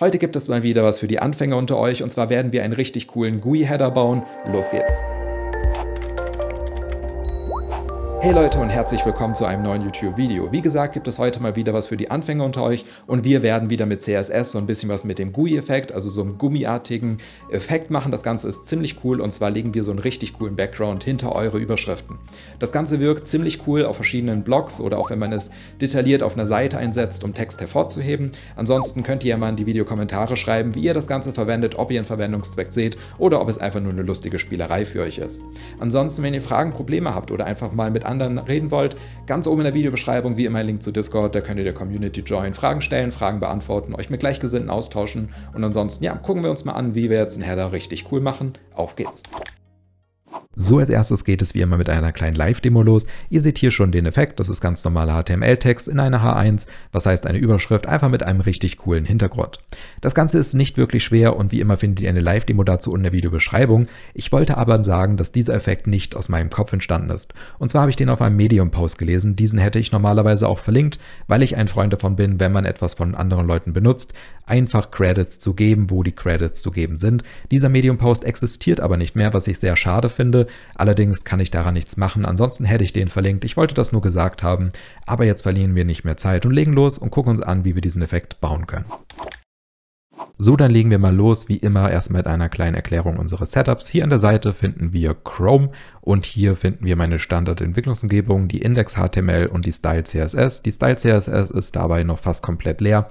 Heute gibt es mal wieder was für die Anfänger unter euch und zwar werden wir einen richtig coolen GUI-Header bauen. Los geht's! Hey Leute und herzlich willkommen zu einem neuen YouTube-Video. Wie gesagt, gibt es heute mal wieder was für die Anfänger unter euch und wir werden wieder mit CSS so ein bisschen was mit dem GUI-Effekt, also so einem gummiartigen Effekt machen. Das Ganze ist ziemlich cool und zwar legen wir so einen richtig coolen Background hinter eure Überschriften. Das Ganze wirkt ziemlich cool auf verschiedenen Blogs oder auch wenn man es detailliert auf einer Seite einsetzt, um Text hervorzuheben. Ansonsten könnt ihr ja mal in die Videokommentare schreiben, wie ihr das Ganze verwendet, ob ihr einen Verwendungszweck seht oder ob es einfach nur eine lustige Spielerei für euch ist. Ansonsten, wenn ihr Fragen, Probleme habt oder einfach mal mit anderen anderen reden wollt. Ganz oben in der Videobeschreibung, wie immer, ein Link zu Discord. Da könnt ihr der Community join, Fragen stellen, Fragen beantworten, euch mit Gleichgesinnten austauschen. Und ansonsten, ja, gucken wir uns mal an, wie wir jetzt den Header richtig cool machen. Auf geht's! So als erstes geht es wie immer mit einer kleinen Live-Demo los. Ihr seht hier schon den Effekt, das ist ganz normaler HTML-Text in einer H1, was heißt eine Überschrift, einfach mit einem richtig coolen Hintergrund. Das Ganze ist nicht wirklich schwer und wie immer findet ihr eine Live-Demo dazu unten in der Videobeschreibung. Ich wollte aber sagen, dass dieser Effekt nicht aus meinem Kopf entstanden ist. Und zwar habe ich den auf einem Medium-Post gelesen, diesen hätte ich normalerweise auch verlinkt, weil ich ein Freund davon bin, wenn man etwas von anderen Leuten benutzt, einfach Credits zu geben, wo die Credits zu geben sind. Dieser Medium-Post existiert aber nicht mehr, was ich sehr schade finde Allerdings kann ich daran nichts machen. Ansonsten hätte ich den verlinkt. Ich wollte das nur gesagt haben. Aber jetzt verlieren wir nicht mehr Zeit und legen los und gucken uns an, wie wir diesen Effekt bauen können. So, dann legen wir mal los, wie immer erst mit einer kleinen Erklärung unseres Setups. Hier an der Seite finden wir Chrome und hier finden wir meine Standardentwicklungsumgebung, die Index HTML und die Style CSS. Die Style CSS ist dabei noch fast komplett leer.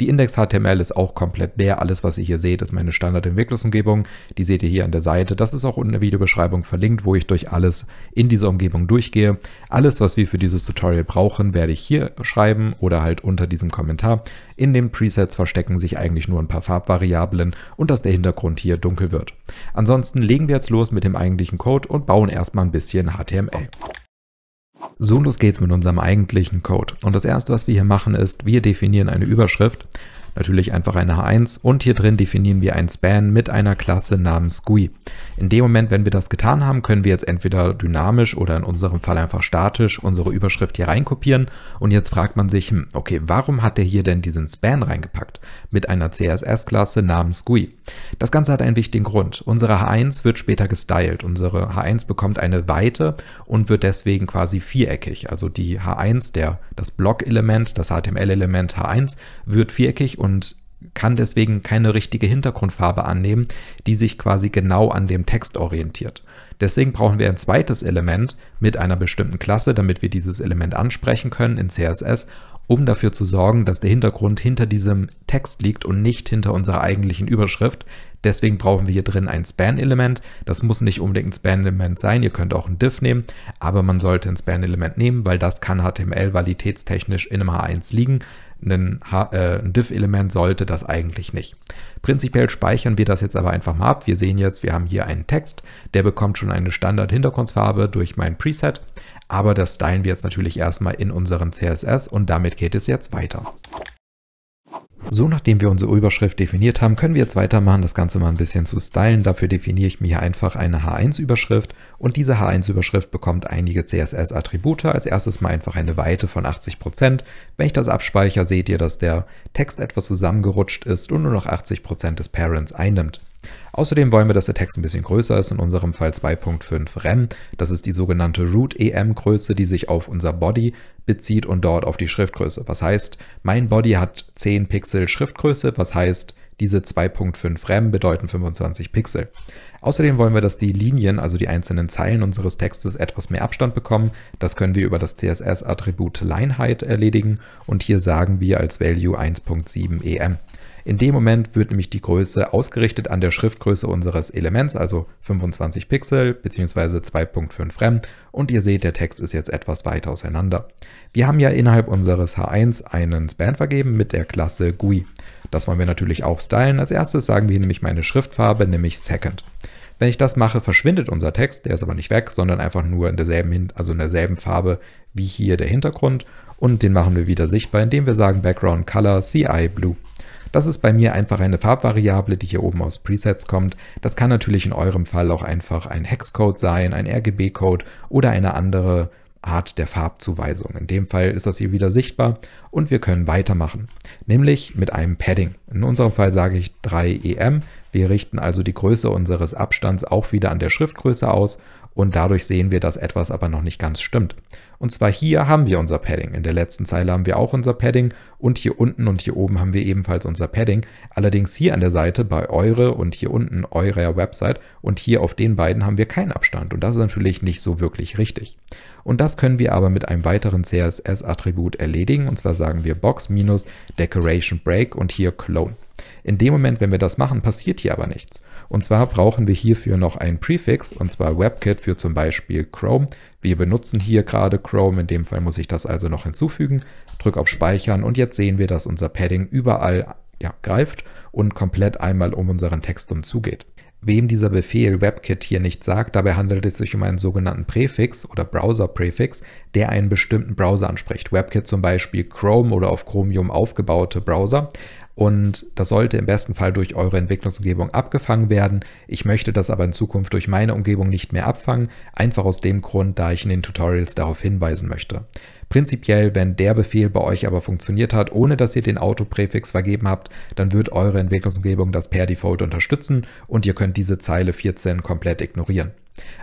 Die Index.html ist auch komplett leer. Alles, was ihr hier seht, ist meine Standard-Entwicklungsumgebung. Die seht ihr hier an der Seite. Das ist auch unten in der Videobeschreibung verlinkt, wo ich durch alles in dieser Umgebung durchgehe. Alles, was wir für dieses Tutorial brauchen, werde ich hier schreiben oder halt unter diesem Kommentar. In den Presets verstecken sich eigentlich nur ein paar Farbvariablen und dass der Hintergrund hier dunkel wird. Ansonsten legen wir jetzt los mit dem eigentlichen Code und bauen erstmal ein bisschen HTML. So los geht's mit unserem eigentlichen Code. Und das erste, was wir hier machen, ist, wir definieren eine Überschrift natürlich einfach eine H1 und hier drin definieren wir ein Span mit einer Klasse namens GUI. In dem Moment, wenn wir das getan haben, können wir jetzt entweder dynamisch oder in unserem Fall einfach statisch unsere Überschrift hier reinkopieren und jetzt fragt man sich, hm, okay, warum hat der hier denn diesen Span reingepackt mit einer CSS-Klasse namens GUI? Das Ganze hat einen wichtigen Grund. Unsere H1 wird später gestylt. Unsere H1 bekommt eine Weite und wird deswegen quasi viereckig. Also die H1, der, das Block-Element, das HTML-Element H1 wird viereckig und und kann deswegen keine richtige Hintergrundfarbe annehmen, die sich quasi genau an dem Text orientiert. Deswegen brauchen wir ein zweites Element mit einer bestimmten Klasse, damit wir dieses Element ansprechen können in CSS, um dafür zu sorgen, dass der Hintergrund hinter diesem Text liegt und nicht hinter unserer eigentlichen Überschrift. Deswegen brauchen wir hier drin ein Span-Element. Das muss nicht unbedingt ein Span-Element sein, ihr könnt auch ein Div nehmen, aber man sollte ein Span-Element nehmen, weil das kann HTML-valitätstechnisch in einem H1 liegen. Äh, ein, äh, Div-Element sollte das eigentlich nicht. Prinzipiell speichern wir das jetzt aber einfach mal ab. Wir sehen jetzt, wir haben hier einen Text, der bekommt schon eine Standard-Hintergrundfarbe durch mein Preset, aber das stylen wir jetzt natürlich erstmal in unserem CSS und damit geht es jetzt weiter. So, nachdem wir unsere Überschrift definiert haben, können wir jetzt weitermachen, das Ganze mal ein bisschen zu stylen. Dafür definiere ich mir hier einfach eine H1-Überschrift und diese H1-Überschrift bekommt einige CSS-Attribute. Als erstes mal einfach eine Weite von 80%. Wenn ich das abspeichere, seht ihr, dass der Text etwas zusammengerutscht ist und nur noch 80% des Parents einnimmt. Außerdem wollen wir, dass der Text ein bisschen größer ist, in unserem Fall 2.5 Rem. Das ist die sogenannte Root EM Größe, die sich auf unser Body bezieht und dort auf die Schriftgröße. Was heißt, mein Body hat 10 Pixel Schriftgröße, was heißt, diese 2.5 Rem bedeuten 25 Pixel. Außerdem wollen wir, dass die Linien, also die einzelnen Zeilen unseres Textes, etwas mehr Abstand bekommen. Das können wir über das CSS-Attribut LineHeight erledigen und hier sagen wir als Value 1.7 EM. In dem Moment wird nämlich die Größe ausgerichtet an der Schriftgröße unseres Elements, also 25 Pixel bzw. 2.5 Rem und ihr seht, der Text ist jetzt etwas weit auseinander. Wir haben ja innerhalb unseres H1 einen Span vergeben mit der Klasse GUI. Das wollen wir natürlich auch stylen. Als erstes sagen wir hier nämlich meine Schriftfarbe, nämlich Second. Wenn ich das mache, verschwindet unser Text, der ist aber nicht weg, sondern einfach nur in derselben, also in derselben Farbe wie hier der Hintergrund und den machen wir wieder sichtbar, indem wir sagen Background Color CI Blue. Das ist bei mir einfach eine Farbvariable, die hier oben aus Presets kommt. Das kann natürlich in eurem Fall auch einfach ein Hexcode sein, ein RGB-Code oder eine andere Art der Farbzuweisung. In dem Fall ist das hier wieder sichtbar und wir können weitermachen, nämlich mit einem Padding. In unserem Fall sage ich 3 EM. Wir richten also die Größe unseres Abstands auch wieder an der Schriftgröße aus und dadurch sehen wir, dass etwas aber noch nicht ganz stimmt. Und zwar hier haben wir unser Padding. In der letzten Zeile haben wir auch unser Padding. Und hier unten und hier oben haben wir ebenfalls unser Padding. Allerdings hier an der Seite bei eure und hier unten eurer Website. Und hier auf den beiden haben wir keinen Abstand. Und das ist natürlich nicht so wirklich richtig. Und das können wir aber mit einem weiteren CSS-Attribut erledigen. Und zwar sagen wir Box-Decoration Break und hier Clone. In dem Moment, wenn wir das machen, passiert hier aber nichts. Und zwar brauchen wir hierfür noch einen Prefix, und zwar WebKit für zum Beispiel Chrome. Wir benutzen hier gerade Chrome, in dem Fall muss ich das also noch hinzufügen. Drück auf Speichern und jetzt sehen wir, dass unser Padding überall ja, greift und komplett einmal um unseren Text umzugeht. Wem dieser Befehl WebKit hier nicht sagt, dabei handelt es sich um einen sogenannten Präfix oder Browser-Präfix, der einen bestimmten Browser anspricht. WebKit zum Beispiel Chrome oder auf Chromium aufgebaute Browser und das sollte im besten Fall durch eure Entwicklungsumgebung abgefangen werden. Ich möchte das aber in Zukunft durch meine Umgebung nicht mehr abfangen, einfach aus dem Grund, da ich in den Tutorials darauf hinweisen möchte. Prinzipiell, wenn der Befehl bei euch aber funktioniert hat, ohne dass ihr den Autopräfix vergeben habt, dann wird eure Entwicklungsumgebung das per Default unterstützen und ihr könnt diese Zeile 14 komplett ignorieren.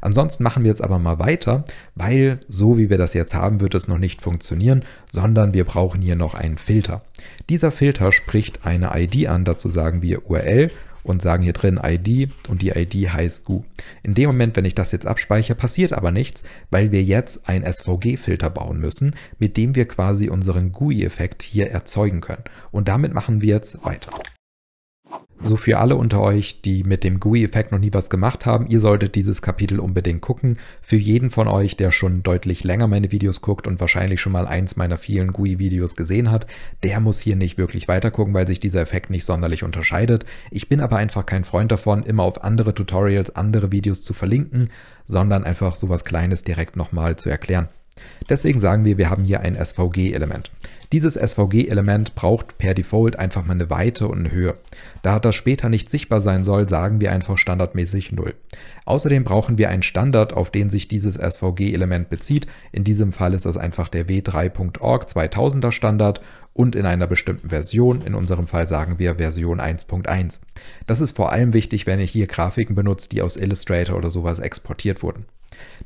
Ansonsten machen wir jetzt aber mal weiter, weil so wie wir das jetzt haben, wird es noch nicht funktionieren, sondern wir brauchen hier noch einen Filter. Dieser Filter spricht eine ID an, dazu sagen wir URL und sagen hier drin ID und die ID heißt Gu. In dem Moment, wenn ich das jetzt abspeichere, passiert aber nichts, weil wir jetzt einen SVG-Filter bauen müssen, mit dem wir quasi unseren GUI-Effekt hier erzeugen können. Und damit machen wir jetzt weiter. So für alle unter euch, die mit dem GUI-Effekt noch nie was gemacht haben, ihr solltet dieses Kapitel unbedingt gucken. Für jeden von euch, der schon deutlich länger meine Videos guckt und wahrscheinlich schon mal eins meiner vielen GUI-Videos gesehen hat, der muss hier nicht wirklich weiter gucken, weil sich dieser Effekt nicht sonderlich unterscheidet. Ich bin aber einfach kein Freund davon, immer auf andere Tutorials, andere Videos zu verlinken, sondern einfach sowas Kleines direkt nochmal zu erklären. Deswegen sagen wir, wir haben hier ein SVG-Element. Dieses SVG-Element braucht per Default einfach mal eine Weite und eine Höhe. Da das später nicht sichtbar sein soll, sagen wir einfach standardmäßig 0. Außerdem brauchen wir einen Standard, auf den sich dieses SVG-Element bezieht. In diesem Fall ist das einfach der W3.org 2000er Standard und in einer bestimmten Version. In unserem Fall sagen wir Version 1.1. Das ist vor allem wichtig, wenn ihr hier Grafiken benutzt, die aus Illustrator oder sowas exportiert wurden.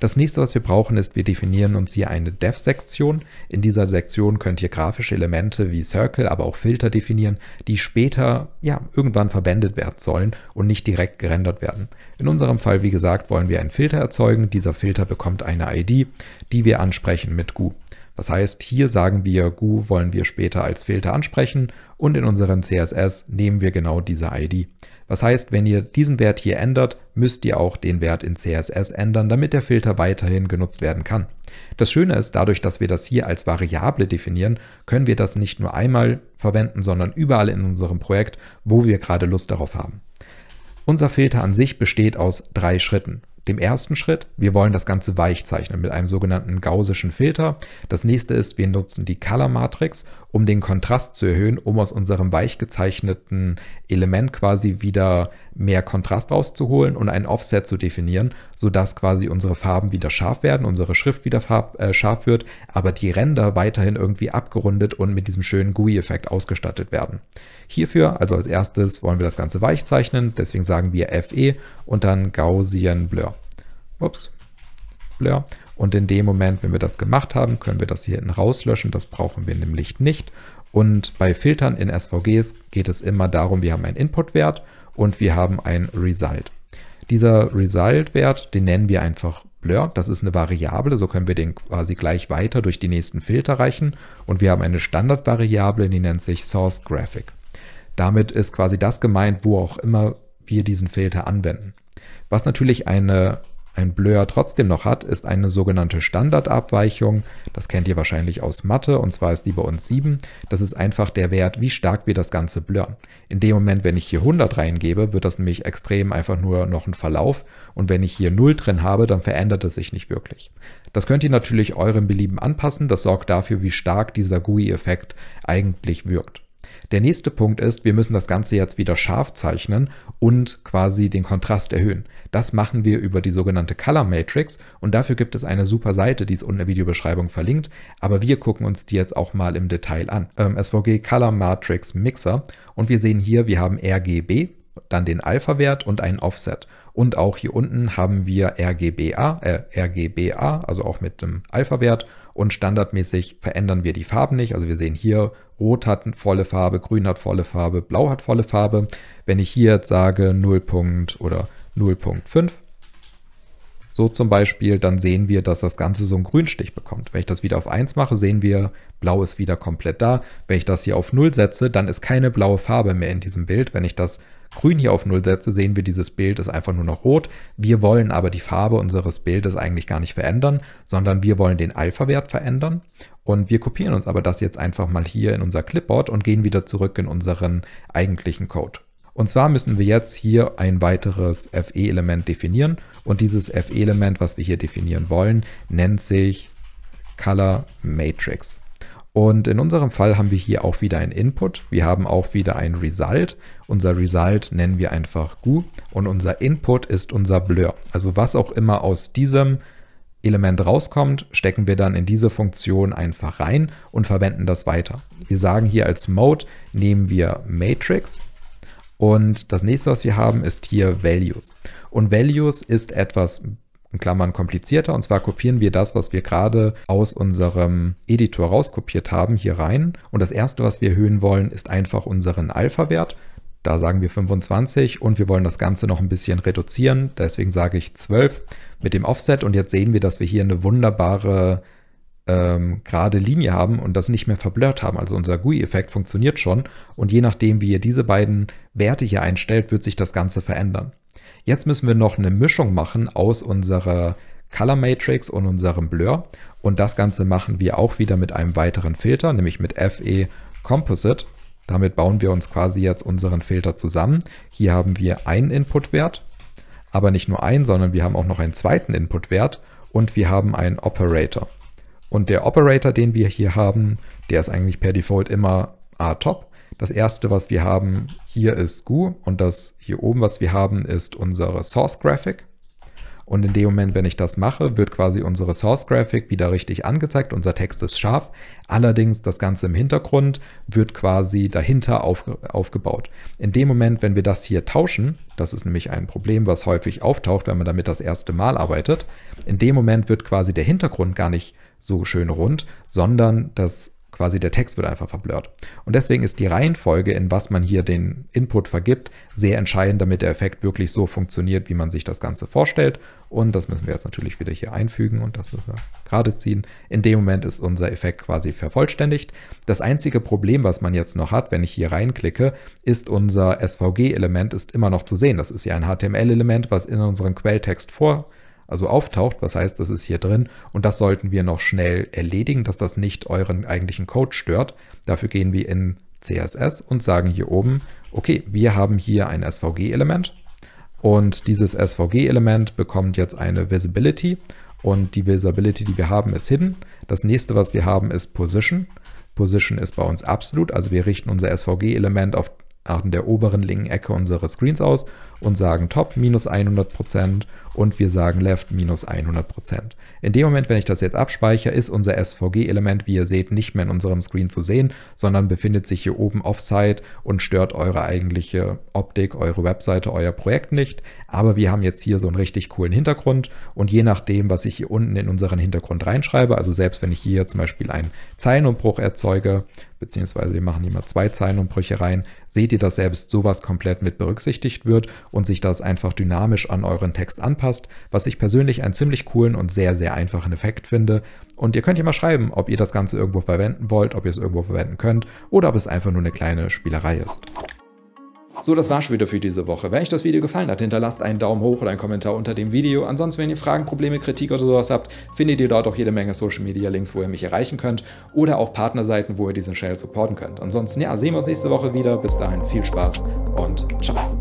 Das nächste, was wir brauchen, ist, wir definieren uns hier eine Dev-Sektion. In dieser Sektion könnt ihr grafische Elemente wie Circle, aber auch Filter definieren, die später, ja, irgendwann verwendet werden sollen und nicht direkt gerendert werden. In unserem Fall, wie gesagt, wollen wir einen Filter erzeugen. Dieser Filter bekommt eine ID, die wir ansprechen mit GU. Das heißt, hier sagen wir, GU wollen wir später als Filter ansprechen und in unserem CSS nehmen wir genau diese ID. Das heißt, wenn ihr diesen Wert hier ändert, müsst ihr auch den Wert in CSS ändern, damit der Filter weiterhin genutzt werden kann. Das Schöne ist, dadurch, dass wir das hier als Variable definieren, können wir das nicht nur einmal verwenden, sondern überall in unserem Projekt, wo wir gerade Lust darauf haben. Unser Filter an sich besteht aus drei Schritten dem ersten Schritt, wir wollen das Ganze weich zeichnen mit einem sogenannten gaußischen Filter. Das nächste ist, wir nutzen die Color Matrix, um den Kontrast zu erhöhen, um aus unserem weich gezeichneten Element quasi wieder mehr Kontrast rauszuholen und ein Offset zu definieren, sodass quasi unsere Farben wieder scharf werden, unsere Schrift wieder farb, äh, scharf wird, aber die Ränder weiterhin irgendwie abgerundet und mit diesem schönen GUI-Effekt ausgestattet werden. Hierfür, also als erstes, wollen wir das Ganze weich zeichnen. Deswegen sagen wir FE und dann Gaussian Blur. Ups, Blur. Und in dem Moment, wenn wir das gemacht haben, können wir das hier hinten rauslöschen. Das brauchen wir nämlich nicht. Und bei Filtern in SVGs geht es immer darum, wir haben einen Inputwert und wir haben ein Result. Dieser Result-Wert, den nennen wir einfach Blur. Das ist eine Variable, so können wir den quasi gleich weiter durch die nächsten Filter reichen. Und wir haben eine Standardvariable, die nennt sich Source Graphic. Damit ist quasi das gemeint, wo auch immer wir diesen Filter anwenden. Was natürlich eine, ein Blur trotzdem noch hat, ist eine sogenannte Standardabweichung. Das kennt ihr wahrscheinlich aus Mathe und zwar ist die bei uns 7. Das ist einfach der Wert, wie stark wir das Ganze blurren. In dem Moment, wenn ich hier 100 reingebe, wird das nämlich extrem einfach nur noch ein Verlauf und wenn ich hier 0 drin habe, dann verändert es sich nicht wirklich. Das könnt ihr natürlich eurem Belieben anpassen. Das sorgt dafür, wie stark dieser GUI-Effekt eigentlich wirkt. Der nächste Punkt ist, wir müssen das Ganze jetzt wieder scharf zeichnen und quasi den Kontrast erhöhen. Das machen wir über die sogenannte Color Matrix und dafür gibt es eine super Seite, die ist unten in der Videobeschreibung verlinkt, aber wir gucken uns die jetzt auch mal im Detail an. Ähm, SVG Color Matrix Mixer und wir sehen hier, wir haben RGB, dann den Alpha-Wert und einen Offset. Und auch hier unten haben wir RGBA, äh, RGBA, also auch mit dem Alpha-Wert und standardmäßig verändern wir die Farben nicht. Also wir sehen hier, Rot hat volle Farbe, Grün hat volle Farbe, Blau hat volle Farbe. Wenn ich hier jetzt sage 0. oder 0.5, so zum Beispiel, dann sehen wir, dass das Ganze so einen Grünstich bekommt. Wenn ich das wieder auf 1 mache, sehen wir, blau ist wieder komplett da. Wenn ich das hier auf 0 setze, dann ist keine blaue Farbe mehr in diesem Bild. Wenn ich das grün hier auf 0 setze, sehen wir, dieses Bild ist einfach nur noch rot. Wir wollen aber die Farbe unseres Bildes eigentlich gar nicht verändern, sondern wir wollen den Alpha-Wert verändern. Und wir kopieren uns aber das jetzt einfach mal hier in unser Clipboard und gehen wieder zurück in unseren eigentlichen Code. Und zwar müssen wir jetzt hier ein weiteres FE-Element definieren. Und dieses FE-Element, was wir hier definieren wollen, nennt sich Color Matrix. Und in unserem Fall haben wir hier auch wieder ein Input. Wir haben auch wieder ein Result. Unser Result nennen wir einfach Gu und unser Input ist unser Blur. Also was auch immer aus diesem Element rauskommt, stecken wir dann in diese Funktion einfach rein und verwenden das weiter. Wir sagen hier als Mode nehmen wir Matrix und das nächste, was wir haben, ist hier Values. Und Values ist etwas in Klammern komplizierter. Und zwar kopieren wir das, was wir gerade aus unserem Editor rauskopiert haben, hier rein. Und das erste, was wir erhöhen wollen, ist einfach unseren Alpha-Wert. Da sagen wir 25 und wir wollen das Ganze noch ein bisschen reduzieren. Deswegen sage ich 12 mit dem Offset. Und jetzt sehen wir, dass wir hier eine wunderbare ähm, gerade Linie haben und das nicht mehr verblurrt haben. Also unser GUI-Effekt funktioniert schon und je nachdem, wie ihr diese beiden Werte hier einstellt, wird sich das Ganze verändern. Jetzt müssen wir noch eine Mischung machen aus unserer Color Matrix und unserem Blur und das Ganze machen wir auch wieder mit einem weiteren Filter, nämlich mit FE Composite. Damit bauen wir uns quasi jetzt unseren Filter zusammen. Hier haben wir einen Inputwert, aber nicht nur einen, sondern wir haben auch noch einen zweiten Inputwert und wir haben einen Operator. Und der Operator, den wir hier haben, der ist eigentlich per Default immer A-Top. Das erste, was wir haben hier ist Goo und das hier oben, was wir haben, ist unsere Source Graphic. Und in dem Moment, wenn ich das mache, wird quasi unsere Source Graphic wieder richtig angezeigt. Unser Text ist scharf. Allerdings das Ganze im Hintergrund wird quasi dahinter auf, aufgebaut. In dem Moment, wenn wir das hier tauschen, das ist nämlich ein Problem, was häufig auftaucht, wenn man damit das erste Mal arbeitet. In dem Moment wird quasi der Hintergrund gar nicht so schön rund, sondern das Quasi der Text wird einfach verblurrt. Und deswegen ist die Reihenfolge, in was man hier den Input vergibt, sehr entscheidend, damit der Effekt wirklich so funktioniert, wie man sich das Ganze vorstellt. Und das müssen wir jetzt natürlich wieder hier einfügen und das müssen wir gerade ziehen. In dem Moment ist unser Effekt quasi vervollständigt. Das einzige Problem, was man jetzt noch hat, wenn ich hier reinklicke, ist unser SVG-Element ist immer noch zu sehen. Das ist ja ein HTML-Element, was in unserem Quelltext vorkommt also auftaucht. Was heißt, das ist hier drin und das sollten wir noch schnell erledigen, dass das nicht euren eigentlichen Code stört. Dafür gehen wir in CSS und sagen hier oben, okay, wir haben hier ein SVG-Element und dieses SVG-Element bekommt jetzt eine Visibility und die Visibility, die wir haben, ist Hidden. Das nächste, was wir haben, ist Position. Position ist bei uns absolut, also wir richten unser SVG-Element auf an der oberen linken Ecke unsere Screens aus und sagen Top minus 100% und wir sagen Left minus 100%. In dem Moment, wenn ich das jetzt abspeichere, ist unser SVG-Element, wie ihr seht, nicht mehr in unserem Screen zu sehen, sondern befindet sich hier oben offsite und stört eure eigentliche Optik, eure Webseite, euer Projekt nicht. Aber wir haben jetzt hier so einen richtig coolen Hintergrund und je nachdem, was ich hier unten in unseren Hintergrund reinschreibe, also selbst wenn ich hier zum Beispiel einen Zeilenumbruch erzeuge, beziehungsweise wir machen hier mal zwei Zeilenumbrüche rein, seht ihr, dass selbst sowas komplett mit berücksichtigt wird und sich das einfach dynamisch an euren Text anpasst, was ich persönlich einen ziemlich coolen und sehr, sehr einfachen Effekt finde. Und ihr könnt hier mal schreiben, ob ihr das Ganze irgendwo verwenden wollt, ob ihr es irgendwo verwenden könnt oder ob es einfach nur eine kleine Spielerei ist. So, das war's schon wieder für diese Woche. Wenn euch das Video gefallen hat, hinterlasst einen Daumen hoch oder einen Kommentar unter dem Video. Ansonsten, wenn ihr Fragen, Probleme, Kritik oder sowas habt, findet ihr dort auch jede Menge Social Media Links, wo ihr mich erreichen könnt oder auch Partnerseiten, wo ihr diesen Channel supporten könnt. Ansonsten, ja, sehen wir uns nächste Woche wieder. Bis dahin, viel Spaß und ciao.